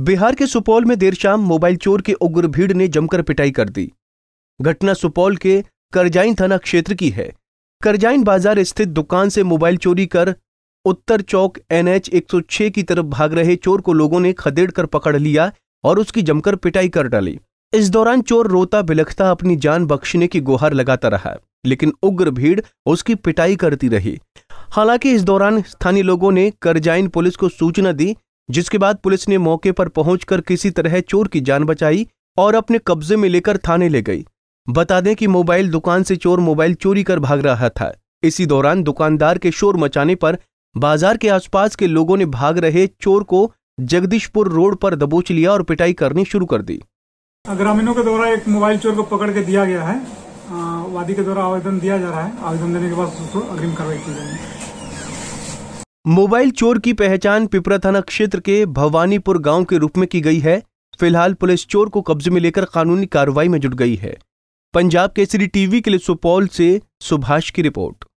बिहार के सुपौल में देर शाम मोबाइल चोर के उग्र भीड़ ने जमकर पिटाई कर दी घटना सुपौल के करजाइन थाना क्षेत्र की है करजाइन बाजार स्थित दुकान से मोबाइल चोरी कर उत्तर चौक एनएच 106 की तरफ भाग रहे चोर को लोगों ने खदेड़ कर पकड़ लिया और उसकी जमकर पिटाई कर डाली इस दौरान चोर रोता बिलखता अपनी जान बख्शने की गुहार लगाता रहा लेकिन उग्र भीड़ उसकी पिटाई करती रही हालांकि इस दौरान स्थानीय लोगों ने करजाइन पुलिस को सूचना दी जिसके बाद पुलिस ने मौके पर पहुंचकर किसी तरह चोर की जान बचाई और अपने कब्जे में लेकर थाने ले गई बता दें कि मोबाइल दुकान से चोर मोबाइल चोरी कर भाग रहा था इसी दौरान दुकानदार के शोर मचाने पर बाजार के आसपास के लोगों ने भाग रहे चोर को जगदीशपुर रोड पर दबोच लिया और पिटाई करनी शुरू कर दी ग्रामीणों के द्वारा एक मोबाइल चोर को पकड़ के दिया गया है वादी के द्वारा आवेदन दिया जा रहा है आवेदन देने के बाद अग्रिम कार्रवाई की जाएगी मोबाइल चोर की पहचान पिपरा थाना क्षेत्र के भवानीपुर गांव के रूप में की गई है फिलहाल पुलिस चोर को कब्जे में लेकर कानूनी कार्रवाई में जुट गई है पंजाब केसरी टीवी के लिए सुपौल से सुभाष की रिपोर्ट